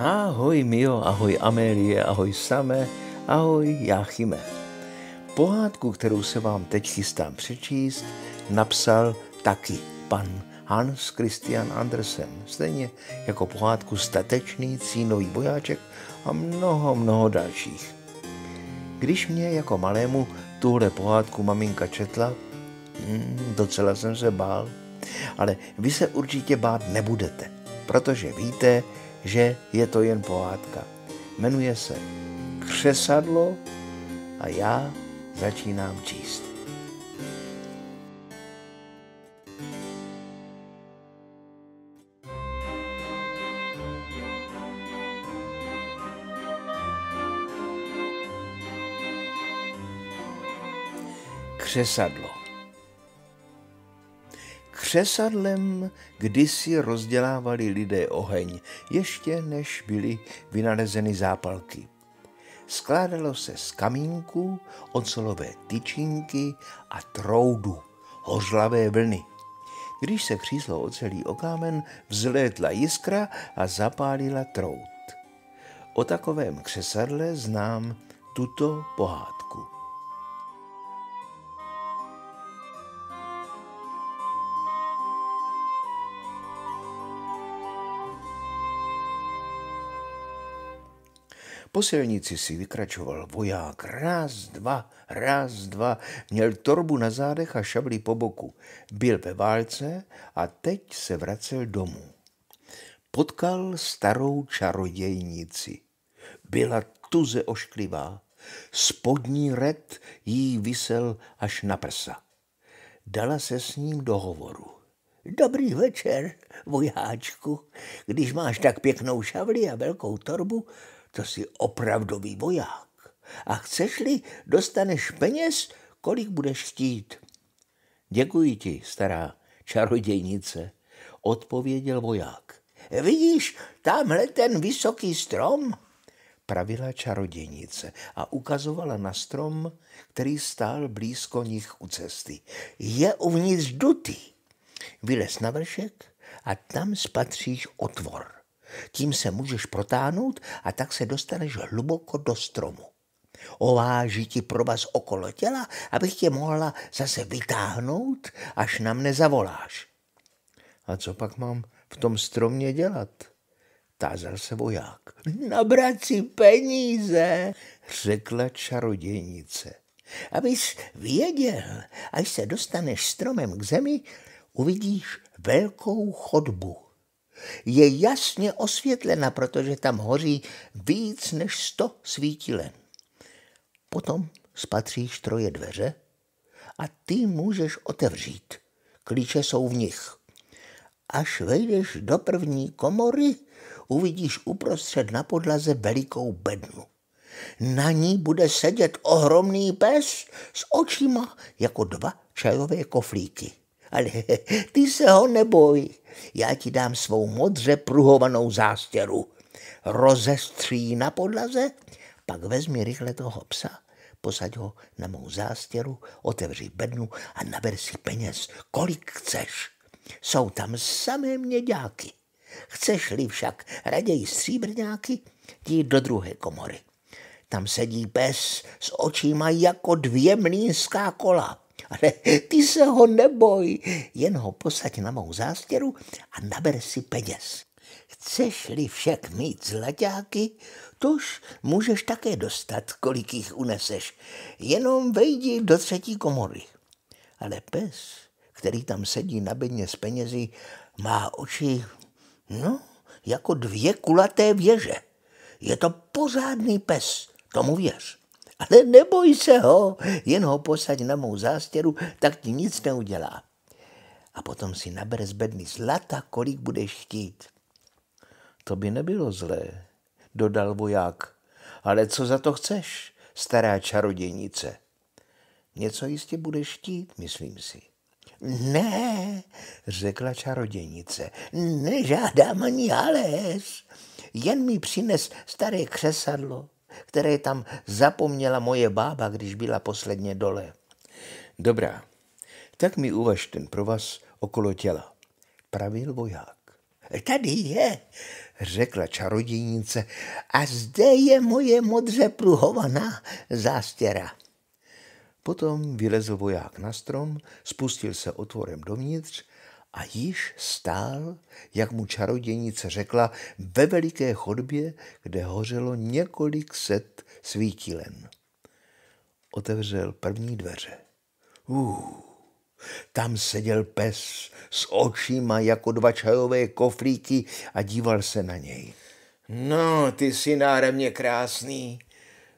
Ahoj Mio, ahoj Amélie, ahoj Same, ahoj Jáchyme. Pohádku, kterou se vám teď chystám přečíst, napsal taky pan Hans Christian Andersen, stejně jako pohádku Statečný cínový bojáček a mnoho, mnoho dalších. Když mě jako malému tuhle pohádku maminka četla, hmm, docela jsem se bál, ale vy se určitě bát nebudete, protože víte, že je to jen pohádka. Jmenuje se Křesadlo a já začínám číst. Křesadlo. Přesadlem kdysi rozdělávali lidé oheň, ještě než byly vynalezeny zápalky. Skládalo se z kamínku, ocelové tyčinky a troudu, hořlavé vlny. Když se křízlo ocelí o kámen, vzlétla jiskra a zapálila trout. O takovém křesadle znám tuto pohádku. Po silnici si vykračoval voják. Raz, dva, raz, dva. Měl torbu na zádech a šablí po boku. Byl ve válce a teď se vracel domů. Potkal starou čarodějnici. Byla tuze ošklivá. Spodní red jí vysel až na prsa. Dala se s ním do hovoru. Dobrý večer, vojáčku. Když máš tak pěknou šavli a velkou torbu, to jsi opravdový voják. A chceš-li, dostaneš peněz, kolik budeš chtít. Děkuji ti, stará čarodějnice, odpověděl voják. Vidíš, tamhle ten vysoký strom? Pravila čarodějnice a ukazovala na strom, který stál blízko nich u cesty. Je uvnitř dutý. Vylez na vršek a tam spatříš otvor. Tím se můžeš protáhnout a tak se dostaneš hluboko do stromu. Ováží ti provaz okolo těla, abych tě mohla zase vytáhnout, až nám nezavoláš. A co pak mám v tom stromě dělat? Tázal se voják. Nabrat si peníze, řekla čarodějnice. Abys věděl, až se dostaneš stromem k zemi, uvidíš velkou chodbu je jasně osvětlena, protože tam hoří víc než sto svítilen. Potom spatříš troje dveře a ty můžeš otevřít. Klíče jsou v nich. Až vejdeš do první komory, uvidíš uprostřed na podlaze velikou bednu. Na ní bude sedět ohromný pes s očima jako dva čajové koflíky ale ty se ho neboj. Já ti dám svou modře pruhovanou zástěru. Rozestří na podlaze, pak vezmi rychle toho psa, posaď ho na mou zástěru, otevři bednu a naber si peněz, kolik chceš. Jsou tam samé měďáky. Chceš-li však raději stříbrňáky, jdi do druhé komory. Tam sedí pes s očima jako dvě mlínská kola ale ty se ho neboj, jen ho posaď na mou zástěru a naber si peněz. Chceš-li však mít zlaťáky, tož můžeš také dostat, kolik jich uneseš. Jenom vejdi do třetí komory. Ale pes, který tam sedí na bedně s penězi, má oči, no, jako dvě kulaté věže. Je to pořádný pes, tomu věř. Ale neboj se ho, jen ho posaď na mou zástěru, tak ti nic neudělá. A potom si naber z bedny zlata, kolik budeš chtít. To by nebylo zlé, dodal voják. Ale co za to chceš, stará čarodějnice? Něco jistě budeš chtít, myslím si. Ne, řekla čarodějnice, nežádám ani ales. jen mi přines staré křesadlo, které tam zapomněla moje bába, když byla posledně dole. Dobrá, tak mi uvaž ten pro vás okolo těla, pravil voják. Tady je, řekla čarodějnice, a zde je moje modře pruhovaná zástěra. Potom vylezl voják na strom, spustil se otvorem dovnitř a již stál, jak mu čarodějnice řekla, ve veliké chodbě, kde hořelo několik set svítilen. Otevřel první dveře. Uh, tam seděl pes s očima jako dva čajové koflíky a díval se na něj. No, ty jsi náremně krásný,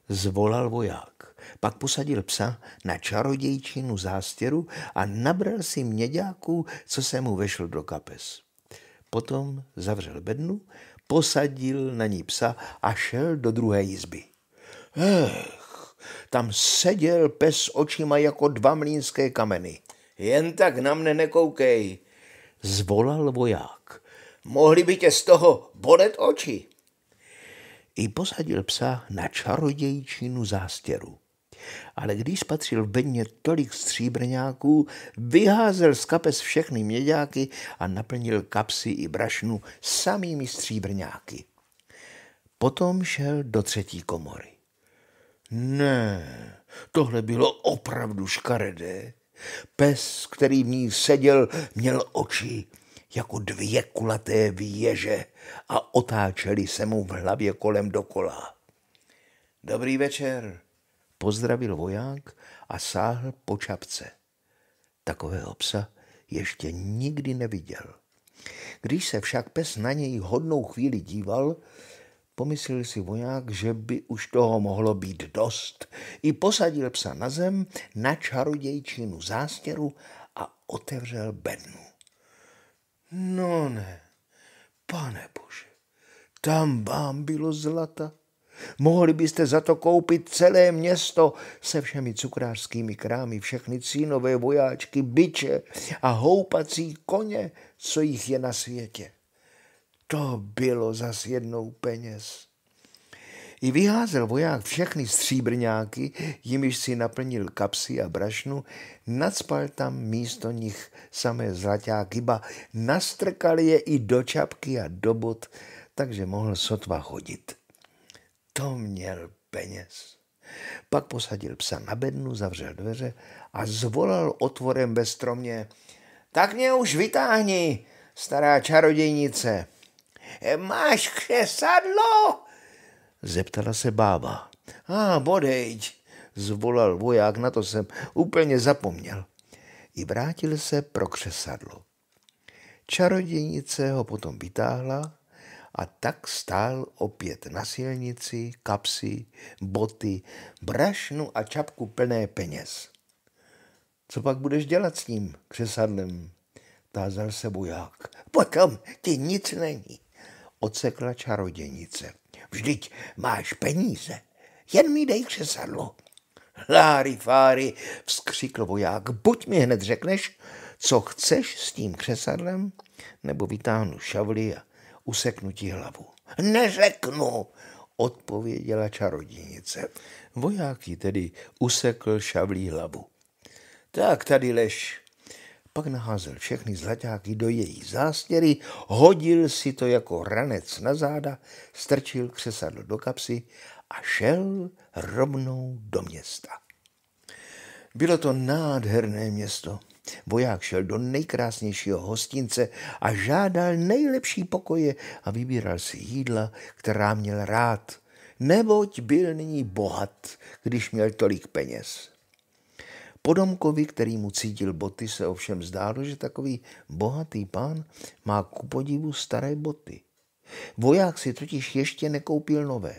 zvolal voják. Pak posadil psa na čarodějčinu zástěru a nabral si měďáků, co se mu vešl do kapes. Potom zavřel bednu, posadil na ní psa a šel do druhé jizby. Ech, tam seděl pes očima jako dva mlínské kameny. Jen tak na mne nekoukej, zvolal voják. Mohli by tě z toho bolet oči. I posadil psa na čarodějčinu zástěru. Ale když spatřil v tolik stříbrňáků, vyházel z kapes všechny měďáky a naplnil kapsy i brašnu samými stříbrňáky. Potom šel do třetí komory. Ne, tohle bylo opravdu škaredé. Pes, který v ní seděl, měl oči jako dvě kulaté věže a otáčeli se mu v hlavě kolem dokola. Dobrý večer, pozdravil voják a sáhl po čapce. Takového psa ještě nikdy neviděl. Když se však pes na něj hodnou chvíli díval, pomyslel si voják, že by už toho mohlo být dost. I posadil psa na zem, na čarodějčinu zástěru a otevřel bednu. No ne, pane bože, tam vám bylo zlata. Mohli byste za to koupit celé město se všemi cukrářskými krámy, všechny cínové vojáčky, byče a houpací koně, co jich je na světě. To bylo zas jednou peněz. I vyházel voják všechny stříbrňáky, jimiž si naplnil kapsy a brašnu, nadspal tam místo nich samé zlaťáky, ba nastrkal je i do čapky a do bot, takže mohl sotva chodit to měl peněz. Pak posadil psa na bednu, zavřel dveře a zvolal otvorem ve stromě. Tak mě už vytáhni, stará čarodějnice. Máš křesadlo? Zeptala se bába. A ah, bodejď, zvolal voják, na to jsem úplně zapomněl. I vrátil se pro křesadlo. Čarodějnice ho potom vytáhla a tak stál opět na silnici, kapsy, boty, brašnu a čapku plné peněz. Co pak budeš dělat s ním křesadlem? Tázal se boják. Potom ti nic není, ocekla čarodějnice. Vždyť máš peníze, jen mi dej křesadlo. Láry fáry, vzkřikl voják, buď mi hned řekneš, co chceš s tím křesadlem, nebo vytáhnu šavli a useknutí hlavu. Neřeknu, odpověděla čarodějnice. Voják jí tedy usekl šavlí hlavu. Tak tady lež. Pak naházel všechny zlaťáky do její zástěry, hodil si to jako ranec na záda, strčil křesadlo do kapsy a šel rovnou do města. Bylo to nádherné město. Voják šel do nejkrásnějšího hostince a žádal nejlepší pokoje a vybíral si jídla, která měl rád, neboť byl nyní bohat, když měl tolik peněz. Podomkovi, který mu cítil boty, se ovšem zdálo, že takový bohatý pán má ku podivu staré boty. Voják si totiž ještě nekoupil nové.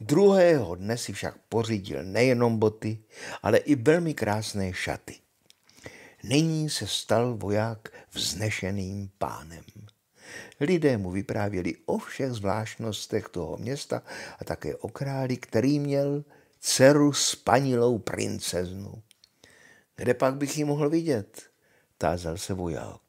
Druhého dne si však pořídil nejenom boty, ale i velmi krásné šaty. Nyní se stal voják vznešeným pánem. Lidé mu vyprávěli o všech zvláštnostech toho města a také o králi, který měl dceru spanilou princeznu. Kde pak bych ji mohl vidět? tázal se voják.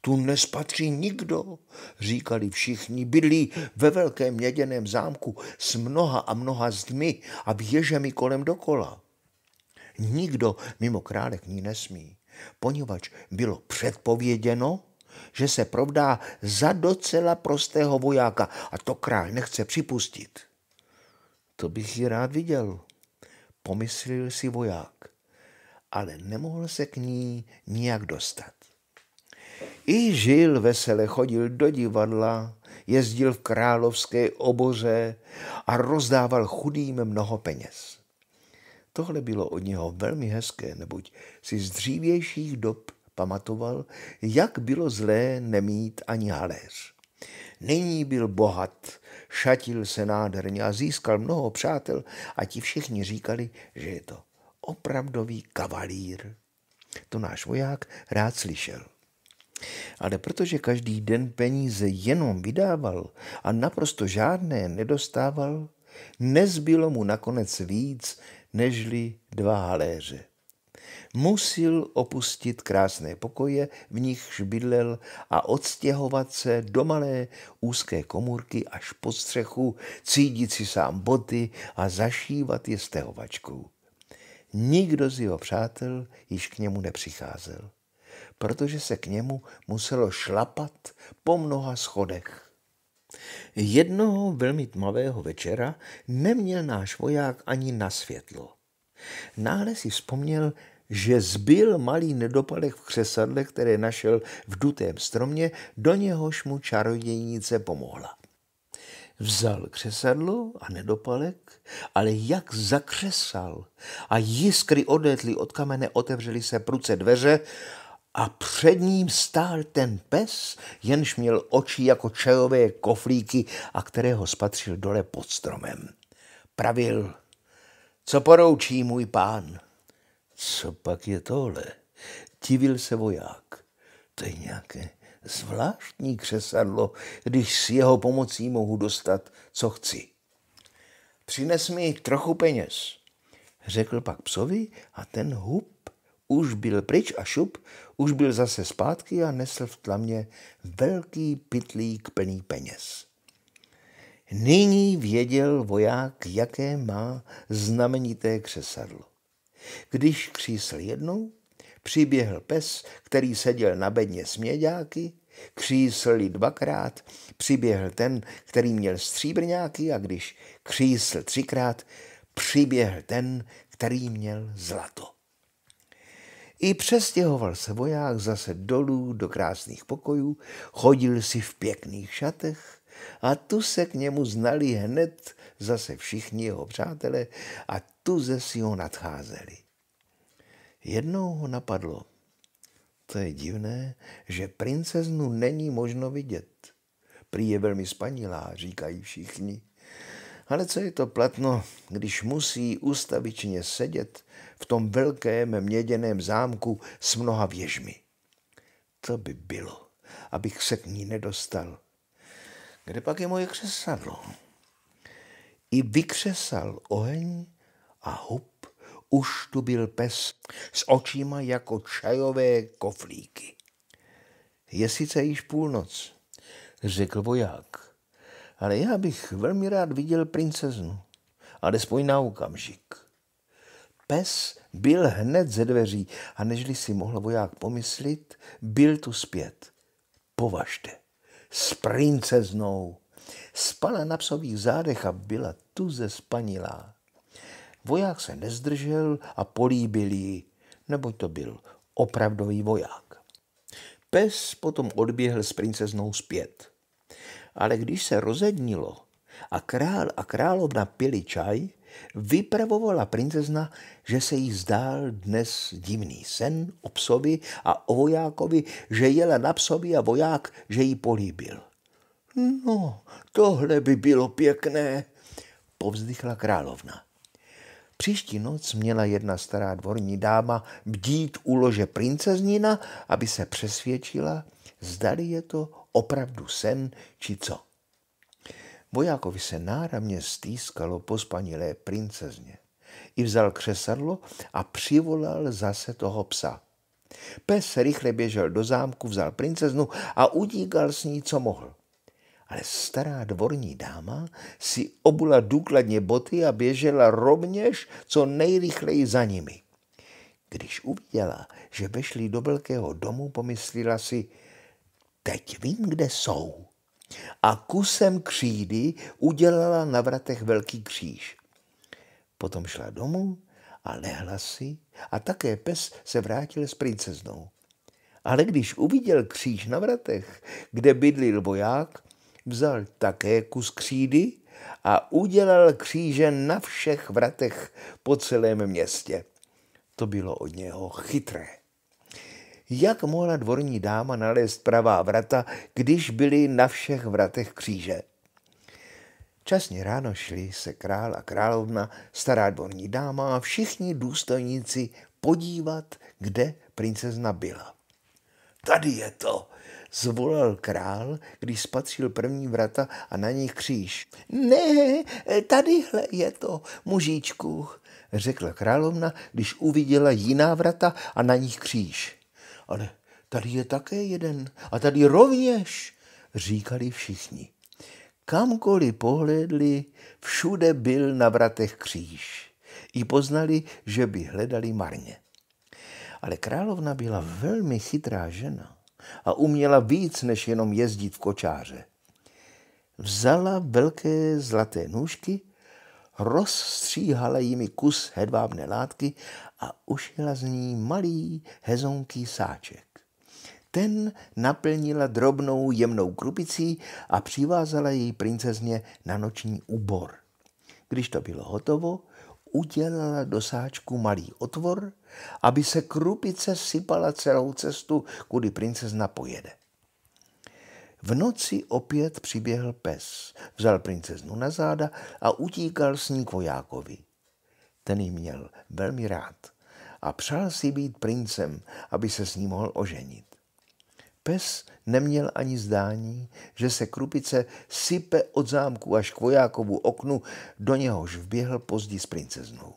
Tu nespatří nikdo, říkali všichni, bydlí ve velkém měděném zámku s mnoha a mnoha zdmi a běžemi kolem dokola. Nikdo mimo králek ní nesmí poněvadž bylo předpověděno, že se provdá za docela prostého vojáka a to král nechce připustit. To bych ji rád viděl, pomyslil si voják, ale nemohl se k ní nijak dostat. I žil vesele, chodil do divadla, jezdil v královské oboře a rozdával chudým mnoho peněz. Tohle bylo od něho velmi hezké, neboť si z dřívějších dob pamatoval, jak bylo zlé nemít ani haléř. Nyní byl bohat, šatil se nádherně a získal mnoho přátel a ti všichni říkali, že je to opravdový kavalír. To náš voják rád slyšel. Ale protože každý den peníze jenom vydával a naprosto žádné nedostával, nezbylo mu nakonec víc, nežli dva haléře. Musil opustit krásné pokoje, v nichž bydlel a odstěhovat se do malé úzké komůrky až pod střechu, cídit si sám boty a zašívat je stehovačkou. Nikdo z jeho přátel již k němu nepřicházel, protože se k němu muselo šlapat po mnoha schodech. Jednoho velmi tmavého večera neměl náš voják ani na světlo. Náhle si vzpomněl, že zbyl malý nedopalek v křesadle, které našel v dutém stromě, do něhož mu čarodějnice pomohla. Vzal křesadlo a nedopalek, ale jak zakřesal a jiskry odletly od kamene, otevřely se pruce dveře a před ním stál ten pes, jenž měl oči jako čajové koflíky a kterého spatřil dole pod stromem. Pravil, co poroučí můj pán? Co pak je tohle? Tivil se voják. To je nějaké zvláštní křesadlo, když s jeho pomocí mohu dostat, co chci. Přines mi trochu peněz, řekl pak psovi a ten hub už byl pryč a šup, už byl zase zpátky a nesl v tlamě velký pytlík plný peněz. Nyní věděl voják, jaké má znamenité křesadlo. Když křísl jednou, přiběhl pes, který seděl na bedně směďáky, křísl dvakrát, přiběhl ten, který měl stříbrňáky a když křísl třikrát, přiběhl ten, který měl zlato. I přestěhoval se voják zase dolů do krásných pokojů, chodil si v pěkných šatech a tu se k němu znali hned zase všichni jeho přátelé a tu ze si ho nadcházeli. Jednou ho napadlo. To je divné, že princeznu není možno vidět. Prý je velmi spanilá, říkají všichni. Ale co je to platno, když musí ustavičně sedět v tom velkém měděném zámku s mnoha věžmi. To by bylo, abych se k ní nedostal. Kde pak je moje křesadlo? I vykřesal oheň a hub. už tu byl pes s očima jako čajové koflíky. Je sice již půlnoc, řekl voják, ale já bych velmi rád viděl princeznu, alespoň na okamžik pes byl hned ze dveří a nežli si mohl voják pomyslit, byl tu zpět. Považte, s princeznou. Spala na psových zádech a byla tu ze spanilá. Voják se nezdržel a políbil ji, neboť to byl opravdový voják. Pes potom odběhl s princeznou zpět. Ale když se rozednilo a král a královna pili čaj, vypravovala princezna, že se jí zdál dnes divný sen o psovi a o vojákovi, že jela na psovi a voják, že jí políbil. No, tohle by bylo pěkné, povzdychla královna. Příští noc měla jedna stará dvorní dáma bdít u lože princeznina, aby se přesvědčila, zdali je to opravdu sen či co. Vojákovi se náramně stýskalo po spanilé princezně. I vzal křesadlo a přivolal zase toho psa. Pes rychle běžel do zámku, vzal princeznu a udíkal s ní, co mohl. Ale stará dvorní dáma si obula důkladně boty a běžela rovněž co nejrychleji za nimi. Když uviděla, že vešli do velkého domu, pomyslila si, teď vím, kde jsou a kusem křídy udělala na vratech velký kříž. Potom šla domů a lehla si a také pes se vrátil s princeznou. Ale když uviděl kříž na vratech, kde bydlil voják, vzal také kus křídy a udělal kříže na všech vratech po celém městě. To bylo od něho chytré jak mohla dvorní dáma nalézt pravá vrata, když byly na všech vratech kříže. Časně ráno šli se král a královna, stará dvorní dáma a všichni důstojníci podívat, kde princezna byla. Tady je to, zvolal král, když spatřil první vrata a na nich kříž. Ne, tadyhle je to, mužíčku, řekla královna, když uviděla jiná vrata a na nich kříž ale tady je také jeden a tady rovněž, říkali všichni. Kamkoliv pohledli, všude byl na vratech kříž. I poznali, že by hledali marně. Ale královna byla velmi chytrá žena a uměla víc, než jenom jezdit v kočáře. Vzala velké zlaté nůžky rozstříhala jimi kus hedvábné látky a ušila z ní malý hezonký sáček. Ten naplnila drobnou jemnou krupicí a přivázala její princezně na noční úbor. Když to bylo hotovo, udělala do sáčku malý otvor, aby se krupice sypala celou cestu, kudy princezna pojede. V noci opět přiběhl pes, vzal princeznu na záda a utíkal s ní k vojákovi. Ten ji měl velmi rád a přál si být princem, aby se s ním mohl oženit. Pes neměl ani zdání, že se krupice sype od zámku až k vojákovu oknu, do něhož vběhl pozdí s princeznou.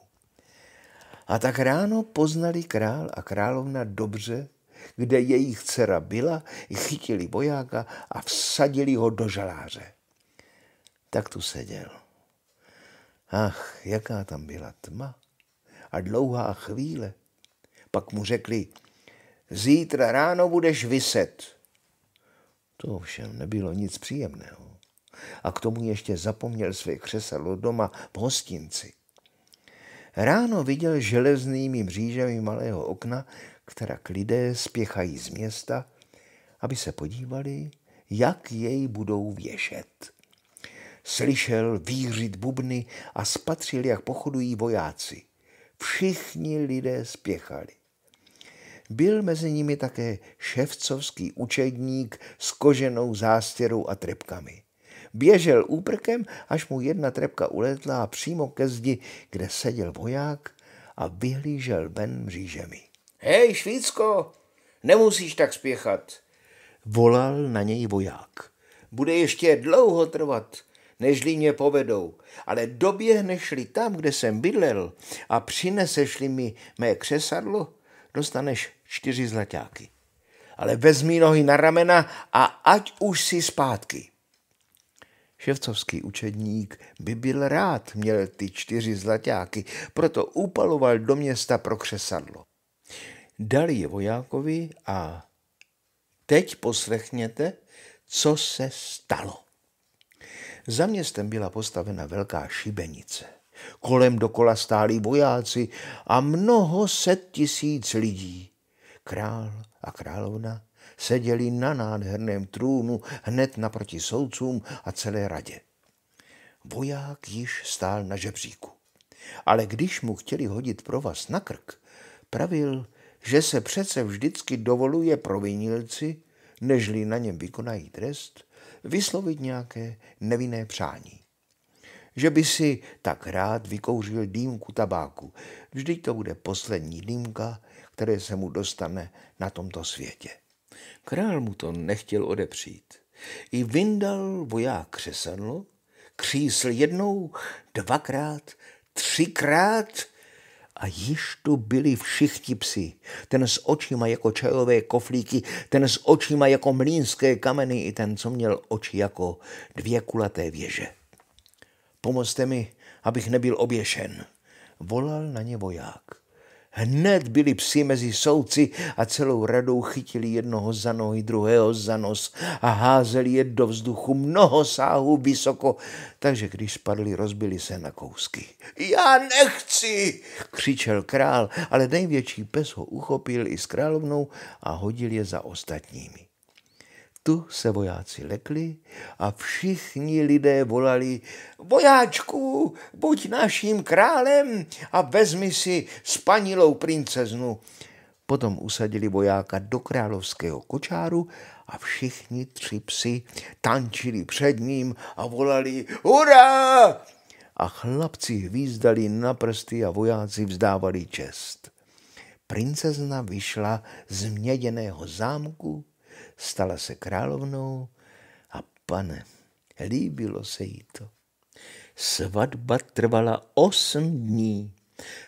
A tak ráno poznali král a královna dobře, kde jejich dcera byla, chytili vojáka a vsadili ho do žaláře. Tak tu seděl. Ach, jaká tam byla tma a dlouhá chvíle. Pak mu řekli, zítra ráno budeš vyset. To ovšem nebylo nic příjemného. A k tomu ještě zapomněl své křeselo doma v hostinci. Ráno viděl železnými mřížemi malého okna, která lidé spěchají z města, aby se podívali, jak jej budou věšet. Slyšel vířit bubny a spatřil, jak pochodují vojáci. Všichni lidé spěchali. Byl mezi nimi také ševcovský učedník s koženou zástěrou a trepkami. Běžel úprkem, až mu jedna trepka uletla přímo ke zdi, kde seděl voják a vyhlížel ven mřížemi. Hej, Švýcko, nemusíš tak spěchat, volal na něj voják. Bude ještě dlouho trvat, nežli mě povedou, ale doběhneš-li tam, kde jsem bydlel a přineseš-li mi mé křesadlo, dostaneš čtyři zlatáky. Ale vezmi nohy na ramena a ať už si zpátky. Ševcovský učedník by byl rád, měl ty čtyři zlatáky, proto upaloval do města pro křesadlo dali je vojákovi a teď poslechněte, co se stalo. Za městem byla postavena velká šibenice. Kolem dokola stáli vojáci a mnoho set tisíc lidí. Král a královna seděli na nádherném trůnu hned naproti soudcům a celé radě. Voják již stál na žebříku. Ale když mu chtěli hodit provaz na krk, pravil – že se přece vždycky dovoluje provinilci, nežli na něm vykonají trest, vyslovit nějaké nevinné přání. Že by si tak rád vykouřil dýmku tabáku. Vždyť to bude poslední dýmka, které se mu dostane na tomto světě. Král mu to nechtěl odepřít. I vyndal voják křesadlo, křísl jednou, dvakrát, třikrát a již tu byli všichni psi. Ten s očima jako čajové koflíky, ten s očima jako mlínské kameny i ten, co měl oči jako dvě kulaté věže. Pomozte mi, abych nebyl oběšen. Volal na ně voják. Hned byli psi mezi souci a celou radou chytili jednoho za nohy, druhého za nos a házeli je do vzduchu mnoho sáhů vysoko, takže když spadli, rozbili se na kousky. Já nechci, křičel král, ale největší pes ho uchopil i s královnou a hodil je za ostatními. Tu se vojáci lekli a všichni lidé volali Vojáčku, buď naším králem a vezmi si spanilou princeznu. Potom usadili vojáka do královského kočáru a všichni tři psi tančili před ním a volali Hurá! A chlapci hvízdali na prsty a vojáci vzdávali čest. Princezna vyšla z měděného zámku stala se královnou a pane, líbilo se jí to. Svatba trvala osm dní.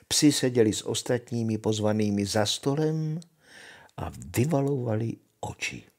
Psi seděli s ostatními pozvanými za stolem a vyvalovali oči.